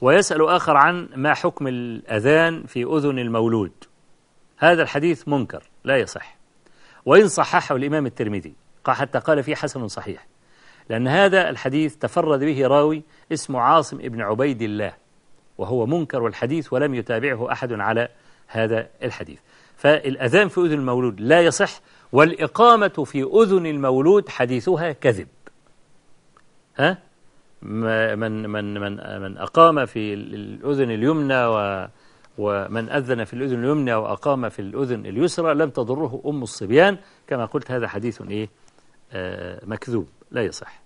ويسأل آخر عن ما حكم الأذان في أذن المولود هذا الحديث منكر لا يصح وإن صححه الإمام الترمذي حتى قال فيه حسن صحيح لأن هذا الحديث تفرد به راوي اسمه عاصم ابن عبيد الله وهو منكر الحديث ولم يتابعه أحد على هذا الحديث فالأذان في أذن المولود لا يصح والإقامة في أذن المولود حديثها كذب ها من من من من أقام في الأذن اليمنى و ومن أذن في الأذن اليمنى وأقام في الأذن اليسرى لم تضره أم الصبيان كما قلت هذا حديث إيه آه، مكذوب لا يصح